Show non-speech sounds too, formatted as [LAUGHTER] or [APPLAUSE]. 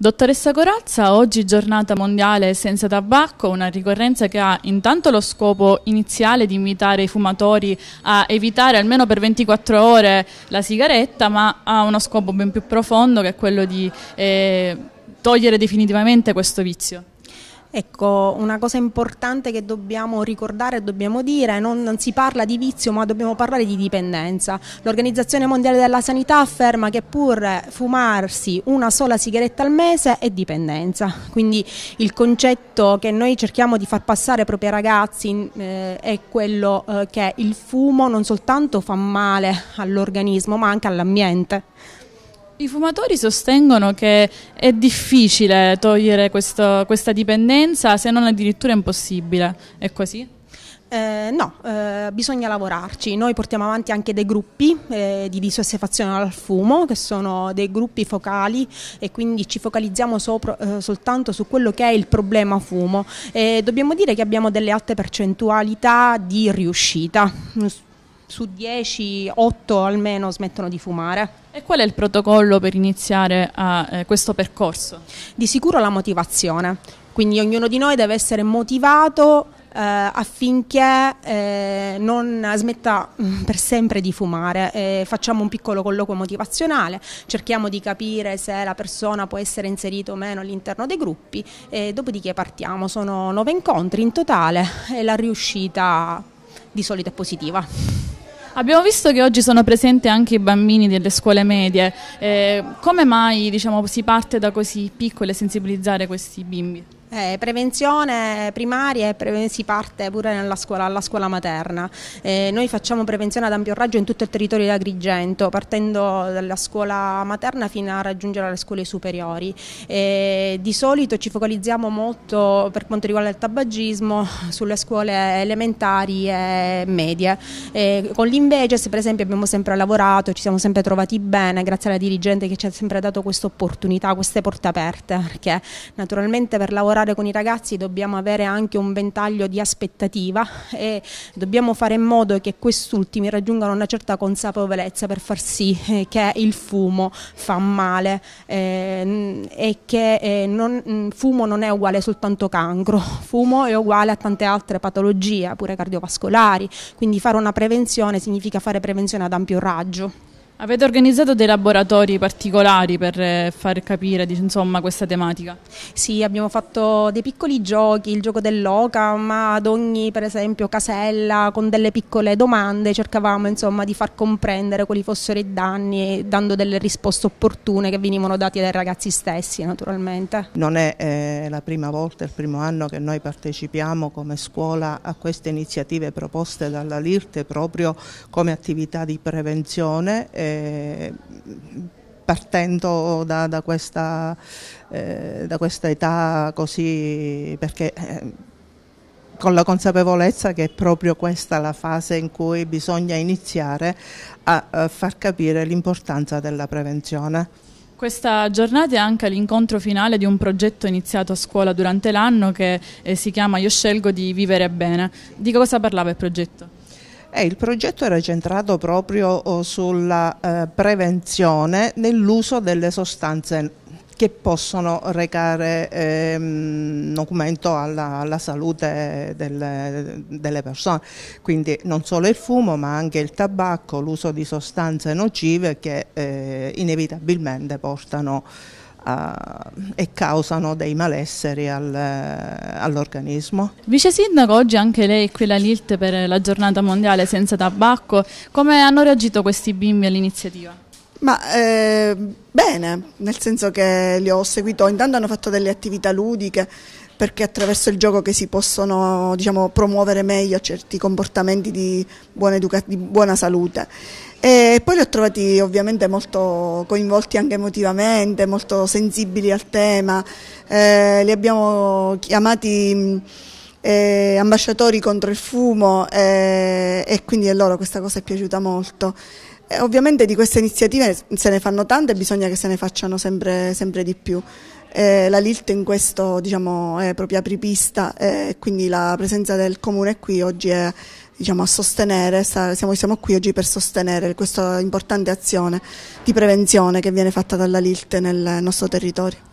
Dottoressa Corazza, oggi giornata mondiale senza tabacco, una ricorrenza che ha intanto lo scopo iniziale di invitare i fumatori a evitare almeno per 24 ore la sigaretta, ma ha uno scopo ben più profondo che è quello di eh, togliere definitivamente questo vizio. Ecco, una cosa importante che dobbiamo ricordare e dobbiamo dire, non, non, si parla di vizio ma dobbiamo parlare di dipendenza. L'Organizzazione Mondiale della Sanità afferma che pur fumarsi una sola sigaretta al mese è dipendenza, quindi il concetto che noi cerchiamo di far passare proprio ai ragazzi eh, è quello eh, che il fumo non soltanto fa male all'organismo ma anche all'ambiente. I fumatori sostengono che è difficile togliere questo, questa dipendenza, se non addirittura impossibile. È così? Eh, no, eh, bisogna lavorarci. Noi portiamo avanti anche dei gruppi eh, di dissossefazione al fumo, che sono dei gruppi focali e quindi ci focalizziamo sopra, eh, soltanto su quello che è il problema fumo. dobbiamo dire che abbiamo delle alte percentualità di riuscita. Su 10, 8 almeno smettono di fumare. E qual è il protocollo per iniziare a, eh, questo percorso? Di sicuro la motivazione, quindi ognuno di noi deve essere motivato eh, affinché eh, non smetta mm, per sempre di fumare. Eh, facciamo un piccolo colloquio motivazionale, cerchiamo di capire se la persona può essere inserita o meno all'interno dei gruppi, e dopodiché partiamo. Sono nove incontri in totale e la riuscita di solito è positiva. Abbiamo visto che oggi sono presenti anche i bambini delle scuole medie. Eh, come mai diciamo, si parte da così piccole a sensibilizzare questi bimbi? Eh, prevenzione primaria pre si parte pure nella scuola, alla scuola materna. Eh, noi facciamo prevenzione ad ampio raggio in tutto il territorio di Agrigento, partendo dalla scuola materna fino a raggiungere le scuole superiori. Eh, di solito ci focalizziamo molto per quanto riguarda il tabagismo sulle scuole elementari e medie. Eh, con l'Inveges per esempio abbiamo sempre lavorato, ci siamo sempre trovati bene grazie alla dirigente che ci ha sempre dato questa opportunità, queste porte aperte, perché naturalmente per lavorare lavorare con i ragazzi dobbiamo avere anche un ventaglio di aspettativa e dobbiamo fare in modo che quest'ultimi raggiungano una certa consapevolezza per far sì eh, che il fumo fa male eh, e che eh, non, mm, fumo non è uguale soltanto cancro, [LAUGHS] fumo è uguale a tante altre patologie, pure cardiovascolari, quindi fare una prevenzione significa fare prevenzione ad ampio raggio. Avete organizzato dei laboratori particolari per eh, far capire insomma, questa tematica? Sì, abbiamo fatto dei piccoli giochi, il gioco dell'oca, ma ad ogni per esempio casella con delle piccole domande cercavamo insomma, di far comprendere quali fossero i danni dando delle risposte opportune che venivano date dai ragazzi stessi naturalmente. Non è eh, la prima volta, il primo anno che noi partecipiamo come scuola a queste iniziative proposte dalla LIRTE proprio come attività di prevenzione. Eh, partendo da, da, questa, eh, da, questa, età così perché eh, con la consapevolezza che è proprio questa la fase in cui bisogna iniziare a, a far capire l'importanza della prevenzione. Questa giornata è anche l'incontro finale di un progetto iniziato a scuola durante l'anno che eh, si chiama Io scelgo di vivere bene. Di cosa parlava il progetto? Eh, il progetto era centrato proprio oh, sulla eh, prevenzione nell'uso delle sostanze che possono recare ehm, documento alla, alla salute delle, delle, persone. Quindi non solo il fumo ma anche il tabacco, l'uso di sostanze nocive che eh, inevitabilmente portano e causano dei malesseri al, all'organismo. Vice Sindaco, oggi anche lei è qui la LILT per la giornata mondiale senza tabacco, come hanno reagito questi bimbi all'iniziativa? Ma eh, bene, nel senso che li ho seguito, intanto hanno fatto delle attività ludiche perché attraverso il gioco che si possono diciamo, promuovere meglio certi comportamenti di buona, di buona salute. E li ho trovati ovviamente molto coinvolti anche emotivamente, molto sensibili al tema, eh, li abbiamo chiamati mm, eh, ambasciatori contro il fumo eh, e quindi a loro questa cosa è piaciuta molto. Eh, ovviamente di queste iniziative se ne fanno tante e bisogna che se ne facciano sempre, sempre di più. Eh, la LILT in questo diciamo, è proprio apripista eh, e eh, quindi la presenza del comune qui oggi è diciamo, a sostenere, siamo, siamo, qui oggi per sostenere questa importante azione di prevenzione che viene fatta dalla LILT nel nostro territorio.